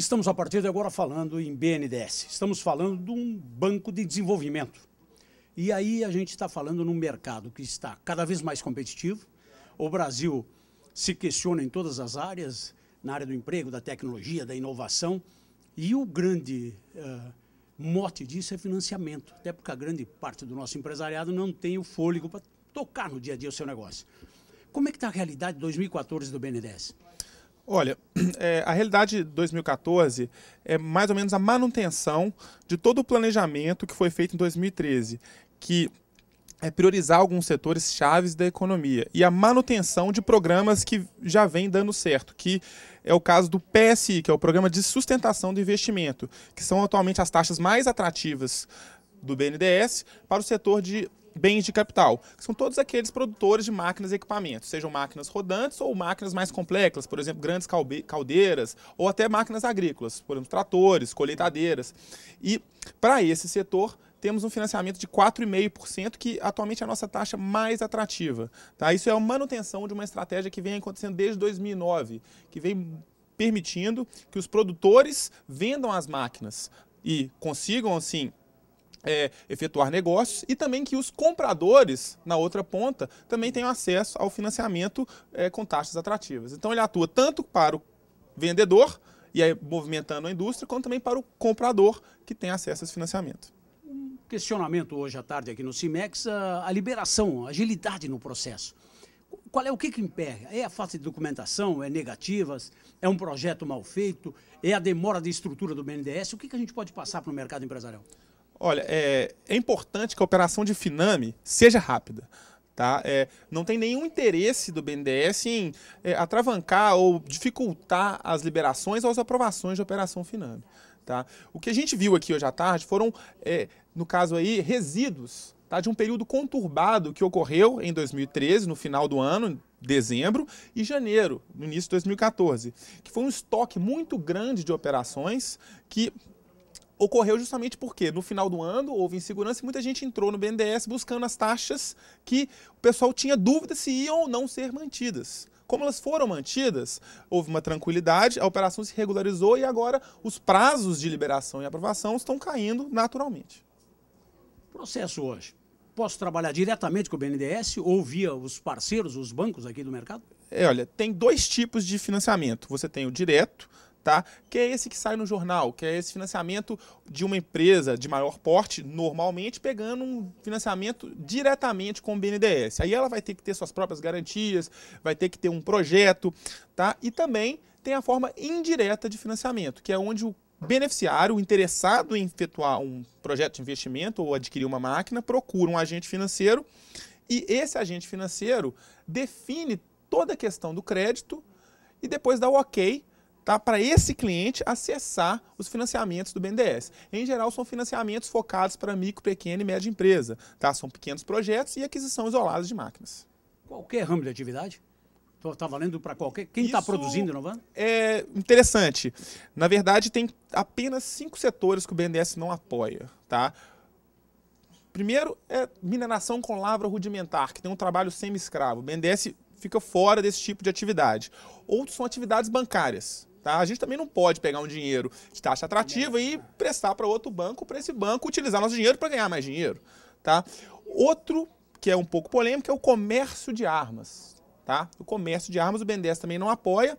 Estamos a partir de agora falando em BNDES. Estamos falando de um banco de desenvolvimento. E aí a gente está falando num mercado que está cada vez mais competitivo. O Brasil se questiona em todas as áreas, na área do emprego, da tecnologia, da inovação. E o grande uh, mote disso é financiamento, até porque a grande parte do nosso empresariado não tem o fôlego para tocar no dia a dia o seu negócio. Como é que está a realidade de 2014 do BNDES? Olha, é, a realidade de 2014 é mais ou menos a manutenção de todo o planejamento que foi feito em 2013, que é priorizar alguns setores chaves da economia e a manutenção de programas que já vem dando certo, que é o caso do PSI, que é o Programa de Sustentação do Investimento, que são atualmente as taxas mais atrativas do BNDES para o setor de bens de capital, que são todos aqueles produtores de máquinas e equipamentos, sejam máquinas rodantes ou máquinas mais complexas, por exemplo, grandes caldeiras ou até máquinas agrícolas, por exemplo, tratores, colheitadeiras. E para esse setor, temos um financiamento de 4,5%, que atualmente é a nossa taxa mais atrativa. Tá? Isso é a manutenção de uma estratégia que vem acontecendo desde 2009, que vem permitindo que os produtores vendam as máquinas e consigam, assim, é, efetuar negócios e também que os compradores, na outra ponta, também tenham acesso ao financiamento é, com taxas atrativas. Então ele atua tanto para o vendedor, e aí movimentando a indústria, quanto também para o comprador que tem acesso a esse financiamento. Um questionamento hoje à tarde aqui no CIMEX, a, a liberação, a agilidade no processo. Qual é o que, que impede? É a falta de documentação? É negativas? É um projeto mal feito? É a demora de estrutura do BNDES? O que, que a gente pode passar para o mercado empresarial? Olha, é, é importante que a operação de Finame seja rápida. Tá? É, não tem nenhum interesse do BNDES em é, atravancar ou dificultar as liberações ou as aprovações de operação Finame. Tá? O que a gente viu aqui hoje à tarde foram, é, no caso aí, resíduos tá? de um período conturbado que ocorreu em 2013, no final do ano, dezembro, e janeiro, no início de 2014, que foi um estoque muito grande de operações que ocorreu justamente porque no final do ano houve insegurança e muita gente entrou no BNDES buscando as taxas que o pessoal tinha dúvida se iam ou não ser mantidas. Como elas foram mantidas, houve uma tranquilidade, a operação se regularizou e agora os prazos de liberação e aprovação estão caindo naturalmente. Processo hoje. Posso trabalhar diretamente com o BNDES ou via os parceiros, os bancos aqui do mercado? É, olha, tem dois tipos de financiamento. Você tem o direto, tá? Que é esse que sai no jornal, que é esse financiamento de uma empresa de maior porte, normalmente pegando um financiamento diretamente com o BNDES. Aí ela vai ter que ter suas próprias garantias, vai ter que ter um projeto, tá? E também tem a forma indireta de financiamento, que é onde o beneficiário, o interessado em efetuar um projeto de investimento ou adquirir uma máquina, procura um agente financeiro e esse agente financeiro define toda a questão do crédito e depois dá o ok tá? para esse cliente acessar os financiamentos do BNDES. Em geral, são financiamentos focados para micro, pequena e média empresa. Tá? São pequenos projetos e aquisição isolada de máquinas. Qualquer ramo de atividade? Está tá valendo para qualquer. Quem está produzindo, não vai? É interessante. Na verdade, tem apenas cinco setores que o BNDES não apoia. Tá? Primeiro é mineração com lavra rudimentar, que tem um trabalho semi-escravo. O BNDES fica fora desse tipo de atividade. Outros são atividades bancárias. Tá? A gente também não pode pegar um dinheiro de taxa atrativa e prestar para outro banco, para esse banco utilizar nosso dinheiro para ganhar mais dinheiro. Tá? Outro que é um pouco polêmico é o comércio de armas. Tá? O comércio de armas, o BNDES também não apoia.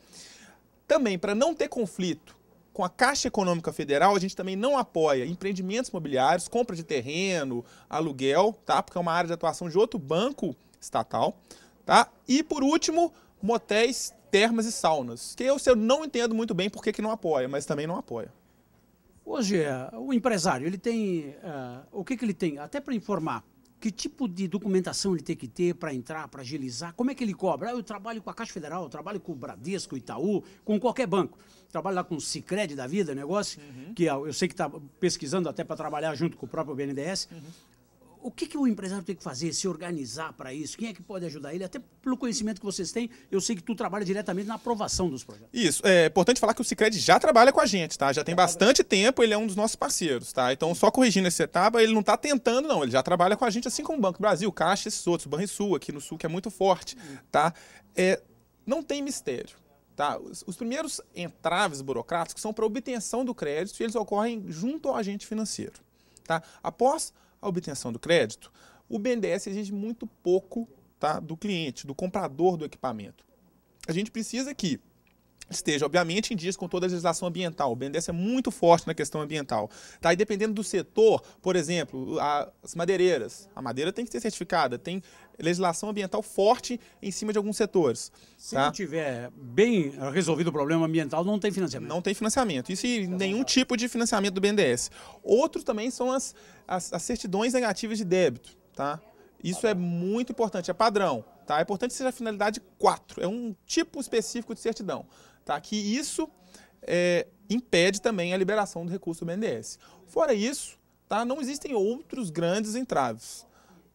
Também, para não ter conflito com a Caixa Econômica Federal, a gente também não apoia empreendimentos imobiliários, compra de terreno, aluguel, tá? Porque é uma área de atuação de outro banco estatal, tá? E por último, motéis termas e saunas. Que eu, eu não entendo muito bem por que, que não apoia, mas também não apoia. Hoje, eh, o empresário, ele tem. Uh, o que, que ele tem? Até para informar. Que tipo de documentação ele tem que ter para entrar, para agilizar? Como é que ele cobra? Ah, eu trabalho com a Caixa Federal, eu trabalho com o Bradesco, Itaú, com qualquer banco. Trabalho lá com o Cicred da vida, negócio, uhum. que ah, eu sei que está pesquisando até para trabalhar junto com o próprio BNDES. Uhum o que, que o empresário tem que fazer, se organizar para isso? Quem é que pode ajudar ele? Até pelo conhecimento que vocês têm, eu sei que tu trabalha diretamente na aprovação dos projetos. Isso, é importante falar que o Cicred já trabalha com a gente, tá? Já tem é, bastante tempo, ele é um dos nossos parceiros, tá? Então, só corrigindo essa etapa, ele não está tentando, não. Ele já trabalha com a gente, assim como o Banco do Brasil, Caixa, esses outros, Banrisul, aqui no Sul, que é muito forte, uhum. tá? É, não tem mistério. Tá? Os, os primeiros entraves burocráticos são para obtenção do crédito e eles ocorrem junto ao agente financeiro. Tá? Após a obtenção do crédito, o BNDES exige muito pouco tá, do cliente, do comprador do equipamento. A gente precisa que esteja, obviamente, em dias com toda a legislação ambiental. O BNDES é muito forte na questão ambiental. Tá? E dependendo do setor, por exemplo, as madeireiras. A madeira tem que ser certificada, tem legislação ambiental forte em cima de alguns setores. Se tá? não tiver bem resolvido o problema ambiental, não tem financiamento. Não tem financiamento. Isso e é nenhum tipo de financiamento do BNDES. Outro também são as, as, as certidões negativas de débito. Tá? Isso é muito importante, é padrão. Tá? É importante que seja a finalidade 4, é um tipo específico de certidão. Tá? Que isso é, impede também a liberação do recurso do BNDES. Fora isso, tá? não existem outros grandes entraves.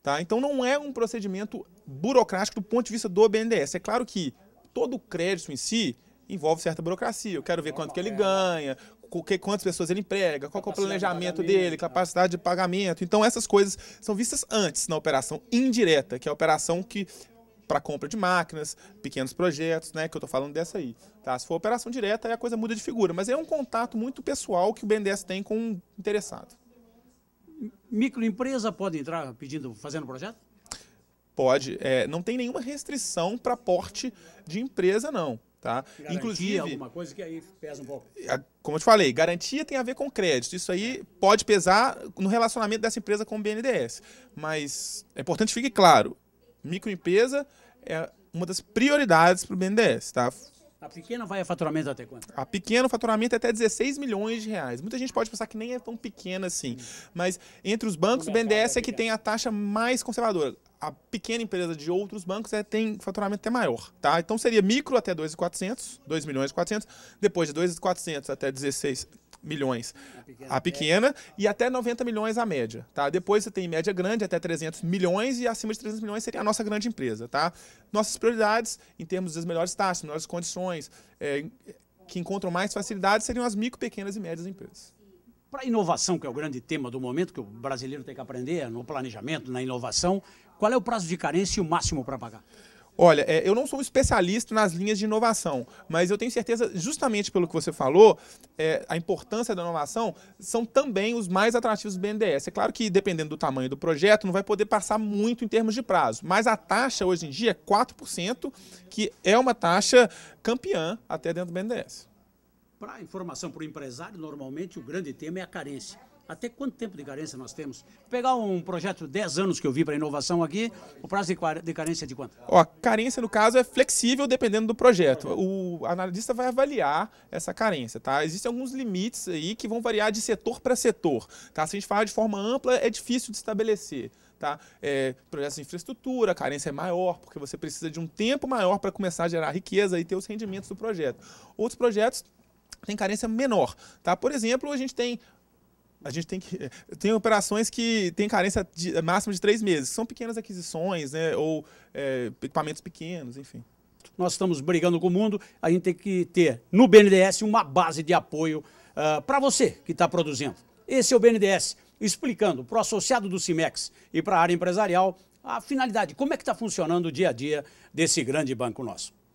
Tá? Então não é um procedimento burocrático do ponto de vista do BNDES. É claro que todo o crédito em si envolve certa burocracia. Eu quero ver quanto que ele é. ganha, quantas pessoas ele emprega, qual é o planejamento dele, capacidade de pagamento. Então essas coisas são vistas antes na operação indireta, que é a operação que para compra de máquinas, pequenos projetos, né, que eu estou falando dessa aí. Tá? Se for operação direta, aí a coisa muda de figura, mas é um contato muito pessoal que o BNDES tem com um interessado. Microempresa pode entrar pedindo, fazendo projeto? Pode, é, não tem nenhuma restrição para porte de empresa, não. Tá? Garantia, Inclusive, alguma coisa que aí pesa um pouco. Como eu te falei, garantia tem a ver com crédito. Isso aí pode pesar no relacionamento dessa empresa com o BNDES. Mas é importante que fique claro, microempresa é uma das prioridades para o BNDES, tá? A pequena vai a faturamento até quanto? A pequena faturamento é até 16 milhões de reais. Muita gente pode pensar que nem é tão pequena assim. Hum. Mas entre os bancos, o BNDES é que tem a taxa mais conservadora. A pequena empresa de outros bancos é, tem faturamento até maior, tá? Então seria micro até 2.400, 2 milhões e 400, depois de 2.400 até 16 milhões a pequena e até 90 milhões a média, tá? Depois você tem média grande até 300 milhões e acima de 300 milhões seria a nossa grande empresa, tá? Nossas prioridades em termos das melhores taxas, melhores condições, é, que encontram mais facilidades seriam as micro, pequenas e médias empresas. Para a inovação, que é o grande tema do momento, que o brasileiro tem que aprender no planejamento, na inovação, qual é o prazo de carência e o máximo para pagar? Olha, é, eu não sou um especialista nas linhas de inovação, mas eu tenho certeza, justamente pelo que você falou, é, a importância da inovação são também os mais atrativos do BNDES. É claro que, dependendo do tamanho do projeto, não vai poder passar muito em termos de prazo, mas a taxa hoje em dia é 4%, que é uma taxa campeã até dentro do BNDES. Para a informação para o empresário, normalmente o grande tema é a carência. Até quanto tempo de carência nós temos? Vou pegar um projeto de 10 anos que eu vi para inovação aqui, o prazo de carência é de quanto? Ó, carência, no caso, é flexível dependendo do projeto. O analista vai avaliar essa carência, tá? Existem alguns limites aí que vão variar de setor para setor, tá? Se a gente falar de forma ampla, é difícil de estabelecer. Tá? É, projetos de infraestrutura, a carência é maior, porque você precisa de um tempo maior para começar a gerar riqueza e ter os rendimentos do projeto. Outros projetos têm carência menor. Tá? Por exemplo, a gente tem a gente tem que. Eh, tem operações que têm carência de, eh, máxima de três meses. São pequenas aquisições, né? Ou é, equipamentos pequenos, enfim. Nós estamos brigando com o mundo, a gente tem que ter no BNDES uma base de apoio uh, ah, para você que está produzindo. Esse é o BNDES, explicando para o associado do CIMEX e para a área empresarial a finalidade, como é que está funcionando o dia a dia desse grande banco nosso.